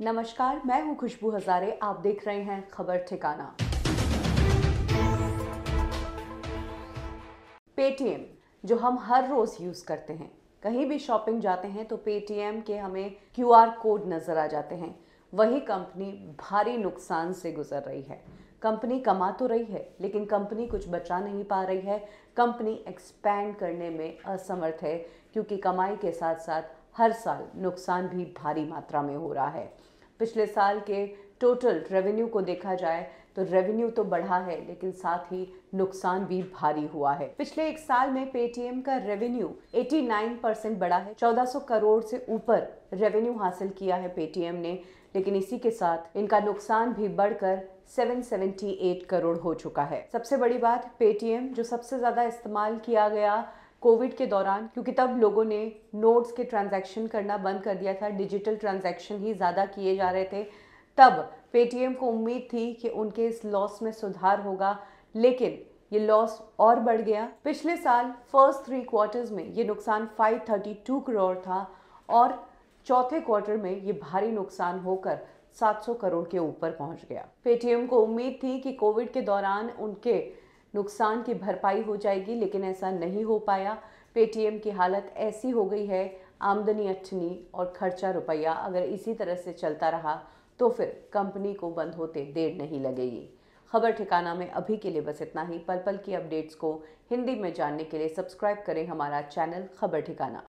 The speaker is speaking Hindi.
नमस्कार मैं हूं खुशबू हजारे आप देख रहे हैं खबर ठिकाना पेटीएम जो हम हर रोज यूज करते हैं कहीं भी शॉपिंग जाते हैं तो पेटीएम के हमें क्यूआर कोड नजर आ जाते हैं वही कंपनी भारी नुकसान से गुजर रही है कंपनी कमा तो रही है लेकिन कंपनी कुछ बचा नहीं पा रही है कंपनी एक्सपैंड करने में असमर्थ है क्योंकि कमाई के साथ साथ हर साल नुकसान भी भारी मात्रा में हो रहा है पिछले साल के टोटल रेवेन्यू को देखा जाए तो रेवेन्यू तो बढ़ा है लेकिन साथ ही नुकसान भी भारी हुआ है पिछले एक साल में पेटीएम का रेवेन्यू 89 परसेंट बढ़ा है 1400 करोड़ से ऊपर रेवेन्यू हासिल किया है पेटीएम ने लेकिन इसी के साथ इनका नुकसान भी बढ़कर 778 करोड़ हो चुका है सबसे बड़ी बात पेटीएम जो सबसे ज़्यादा इस्तेमाल किया गया कोविड के दौरान क्योंकि तब लोगों ने नोट्स के ट्रांजैक्शन करना बंद कर दिया था डिजिटल ट्रांजैक्शन ही ज़्यादा किए जा रहे थे तब पेटीएम को उम्मीद थी कि उनके इस लॉस में सुधार होगा लेकिन ये लॉस और बढ़ गया पिछले साल फर्स्ट थ्री क्वार्टर्स में ये नुकसान 532 करोड़ था और चौथे क्वार्टर में ये भारी नुकसान होकर 700 करोड़ के ऊपर पहुंच गया पेटीएम को उम्मीद थी कि कोविड के दौरान उनके नुकसान की भरपाई हो जाएगी लेकिन ऐसा नहीं हो पाया पेटीएम की हालत ऐसी हो गई है आमदनी अठनी और खर्चा रुपया अगर इसी तरह से चलता रहा तो फिर कंपनी को बंद होते देर नहीं लगेगी खबर ठिकाना में अभी के लिए बस इतना ही पल पल की अपडेट्स को हिंदी में जानने के लिए सब्सक्राइब करें हमारा चैनल खबर ठिकाना